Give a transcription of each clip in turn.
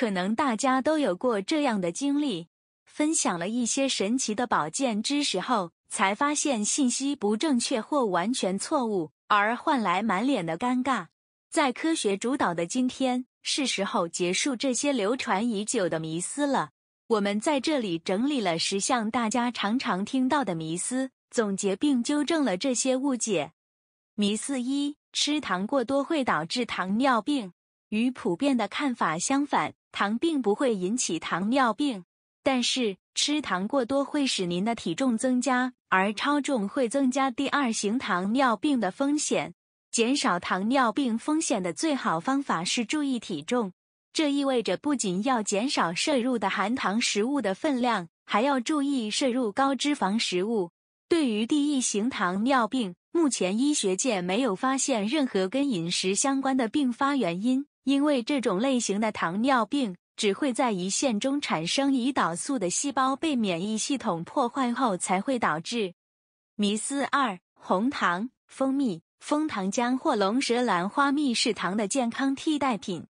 可能大家都有过这样的经历：分享了一些神奇的保健知识后，才发现信息不正确或完全错误，而换来满脸的尴尬。在科学主导的今天，是时候结束这些流传已久的迷思了。我们在这里整理了十项大家常常听到的迷思，总结并纠正了这些误解。迷思一：吃糖过多会导致糖尿病。与普遍的看法相反。糖并不会引起糖尿病，但是吃糖过多会使您的体重增加，而超重会增加第二型糖尿病的风险。减少糖尿病风险的最好方法是注意体重，这意味着不仅要减少摄入的含糖食物的分量，还要注意摄入高脂肪食物。对于第一型糖尿病，目前医学界没有发现任何跟饮食相关的并发原因。因为这种类型的糖尿病只会在胰腺中产生胰岛素的细胞被免疫系统破坏后才会导致。迷思二：红糖、蜂蜜、枫糖浆或龙舌兰花蜜是糖的健康替代品。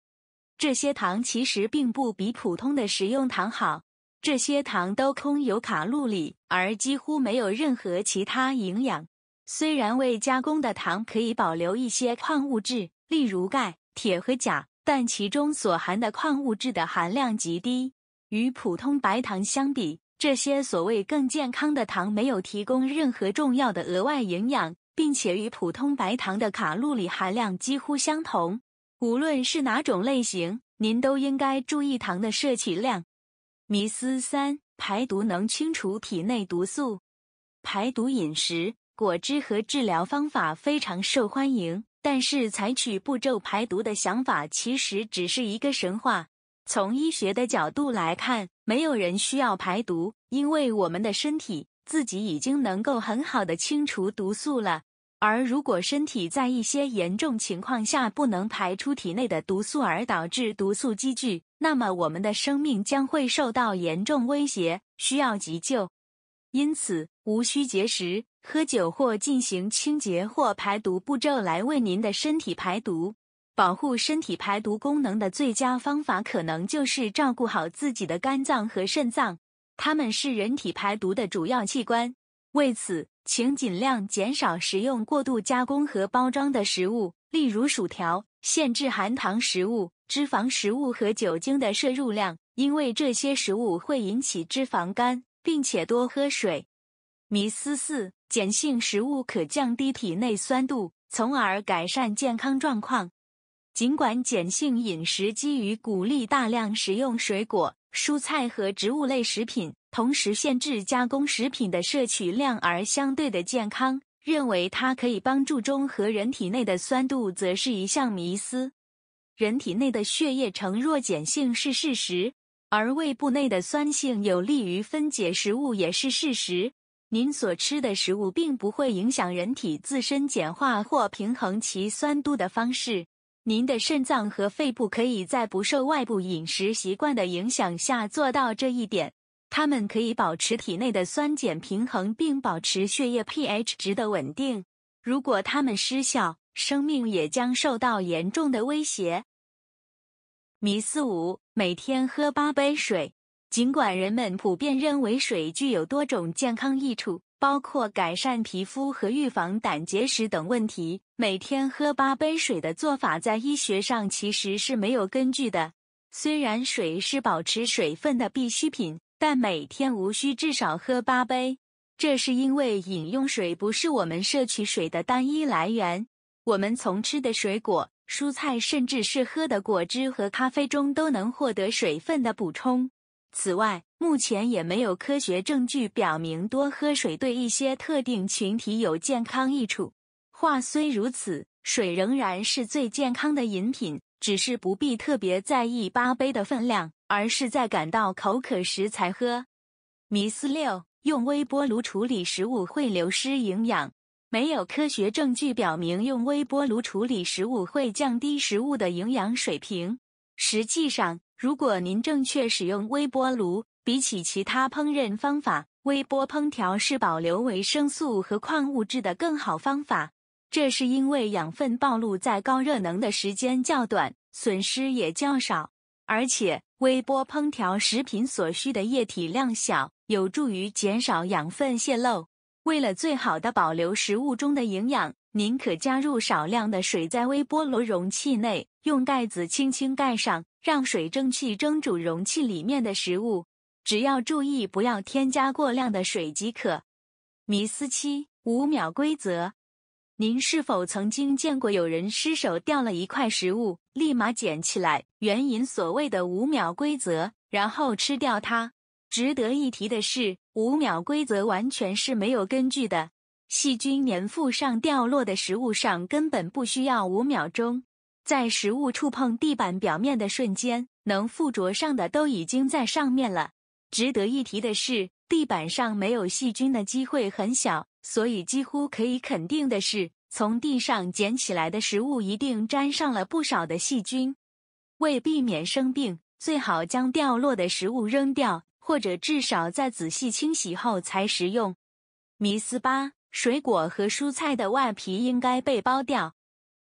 这些糖其实并不比普通的食用糖好。这些糖都空有卡路里，而几乎没有任何其他营养。虽然未加工的糖可以保留一些矿物质，例如钙。铁和钾，但其中所含的矿物质的含量极低。与普通白糖相比，这些所谓更健康的糖没有提供任何重要的额外营养，并且与普通白糖的卡路里含量几乎相同。无论是哪种类型，您都应该注意糖的摄取量。迷思三：排毒能清除体内毒素。排毒饮食、果汁和治疗方法非常受欢迎。但是，采取步骤排毒的想法其实只是一个神话。从医学的角度来看，没有人需要排毒，因为我们的身体自己已经能够很好的清除毒素了。而如果身体在一些严重情况下不能排出体内的毒素，而导致毒素积聚，那么我们的生命将会受到严重威胁，需要急救。因此，无需节食、喝酒或进行清洁或排毒步骤来为您的身体排毒。保护身体排毒功能的最佳方法，可能就是照顾好自己的肝脏和肾脏，它们是人体排毒的主要器官。为此，请尽量减少食用过度加工和包装的食物，例如薯条，限制含糖食物、脂肪食物和酒精的摄入量，因为这些食物会引起脂肪肝。并且多喝水。迷思四：碱性食物可降低体内酸度，从而改善健康状况。尽管碱性饮食基于鼓励大量食用水果、蔬菜和植物类食品，同时限制加工食品的摄取量而相对的健康，认为它可以帮助中和人体内的酸度，则是一项迷思。人体内的血液呈弱碱性是事实。而胃部内的酸性有利于分解食物也是事实。您所吃的食物并不会影响人体自身简化或平衡其酸度的方式。您的肾脏和肺部可以在不受外部饮食习惯的影响下做到这一点。它们可以保持体内的酸碱平衡，并保持血液 pH 值的稳定。如果它们失效，生命也将受到严重的威胁。迷思五：每天喝八杯水。尽管人们普遍认为水具有多种健康益处，包括改善皮肤和预防胆结石等问题，每天喝八杯水的做法在医学上其实是没有根据的。虽然水是保持水分的必需品，但每天无需至少喝八杯，这是因为饮用水不是我们摄取水的单一来源，我们从吃的水果。蔬菜，甚至是喝的果汁和咖啡中都能获得水分的补充。此外，目前也没有科学证据表明多喝水对一些特定群体有健康益处。话虽如此，水仍然是最健康的饮品，只是不必特别在意八杯的分量，而是在感到口渴时才喝。迷思六：用微波炉处理食物会流失营养。没有科学证据表明用微波炉处理食物会降低食物的营养水平。实际上，如果您正确使用微波炉，比起其他烹饪方法，微波烹调是保留维生素和矿物质的更好方法。这是因为养分暴露在高热能的时间较短，损失也较少。而且，微波烹调食品所需的液体量小，有助于减少养分泄漏。为了最好的保留食物中的营养，您可加入少量的水在微波炉容器内，用盖子轻轻盖上，让水蒸气蒸煮容器里面的食物。只要注意不要添加过量的水即可。迷思七：五秒规则。您是否曾经见过有人失手掉了一块食物，立马捡起来，援引所谓的五秒规则，然后吃掉它？值得一提的是，五秒规则完全是没有根据的。细菌粘附上掉落的食物上，根本不需要五秒钟。在食物触碰地板表面的瞬间，能附着上的都已经在上面了。值得一提的是，地板上没有细菌的机会很小，所以几乎可以肯定的是，从地上捡起来的食物一定沾上了不少的细菌。为避免生病，最好将掉落的食物扔掉。或者至少在仔细清洗后才食用。迷思八：水果和蔬菜的外皮应该被剥掉。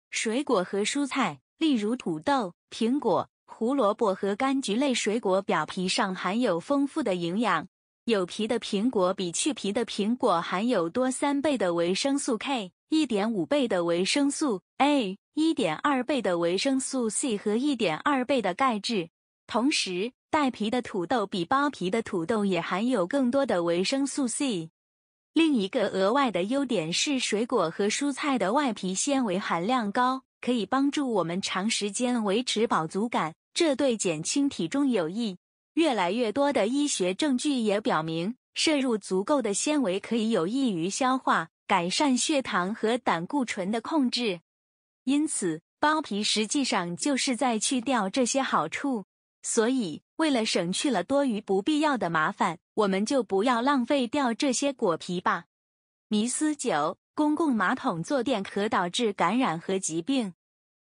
水果和蔬菜，例如土豆、苹果、胡萝卜和柑橘类水果，表皮上含有丰富的营养。有皮的苹果比去皮的苹果含有多三倍的维生素 K，一点五倍的维生素 A，一点二倍的维生素 C 和一点二倍的钙质。同时。带皮的土豆比剥皮的土豆也含有更多的维生素 C。另一个额外的优点是，水果和蔬菜的外皮纤维含量高，可以帮助我们长时间维持饱足感，这对减轻体重有益。越来越多的医学证据也表明，摄入足够的纤维可以有益于消化、改善血糖和胆固醇的控制。因此，剥皮实际上就是在去掉这些好处。所以，为了省去了多余不必要的麻烦，我们就不要浪费掉这些果皮吧。迷思九：公共马桶坐垫可导致感染和疾病。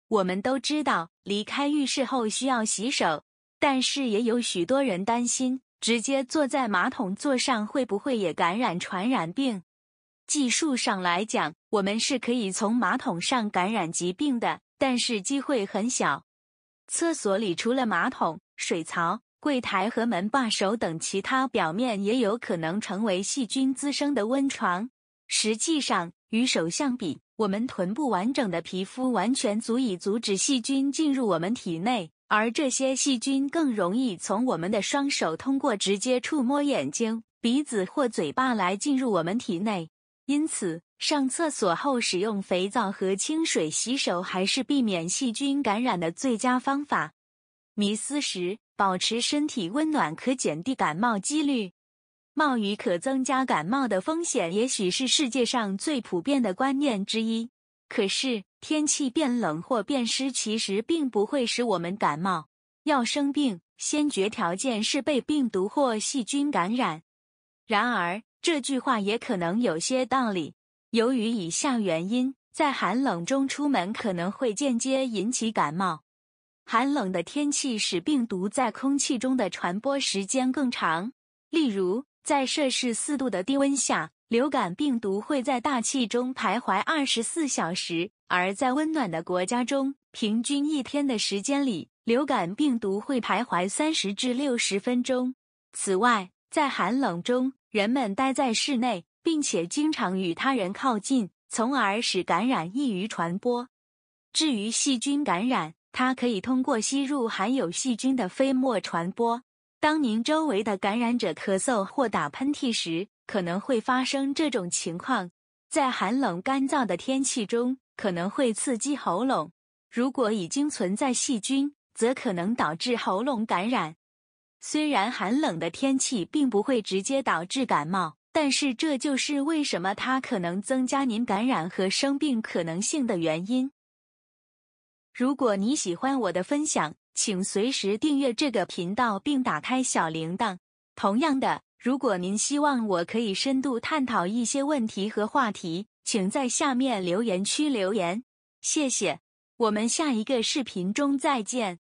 我们都知道，离开浴室后需要洗手，但是也有许多人担心，直接坐在马桶座上会不会也感染传染病？技术上来讲，我们是可以从马桶上感染疾病的，但是机会很小。厕所里除了马桶、水槽、柜台和门把手等其他表面，也有可能成为细菌滋生的温床。实际上，与手相比，我们臀部完整的皮肤完全足以阻止细菌进入我们体内，而这些细菌更容易从我们的双手通过直接触摸眼睛、鼻子或嘴巴来进入我们体内。因此，上厕所后使用肥皂和清水洗手，还是避免细菌感染的最佳方法。迷思时保持身体温暖可减低感冒几率。冒雨可增加感冒的风险，也许是世界上最普遍的观念之一。可是天气变冷或变湿，其实并不会使我们感冒。要生病，先决条件是被病毒或细菌感染。然而这句话也可能有些道理。由于以下原因，在寒冷中出门可能会间接引起感冒。寒冷的天气使病毒在空气中的传播时间更长。例如，在摄氏四度的低温下，流感病毒会在大气中徘徊二十四小时；而在温暖的国家中，平均一天的时间里，流感病毒会徘徊三十至六十分钟。此外，在寒冷中，人们待在室内。并且经常与他人靠近，从而使感染易于传播。至于细菌感染，它可以通过吸入含有细菌的飞沫传播。当您周围的感染者咳嗽或打喷嚏时，可能会发生这种情况。在寒冷干燥的天气中，可能会刺激喉咙。如果已经存在细菌，则可能导致喉咙感染。虽然寒冷的天气并不会直接导致感冒。但是这就是为什么它可能增加您感染和生病可能性的原因。如果你喜欢我的分享，请随时订阅这个频道并打开小铃铛。同样的，如果您希望我可以深度探讨一些问题和话题，请在下面留言区留言。谢谢，我们下一个视频中再见。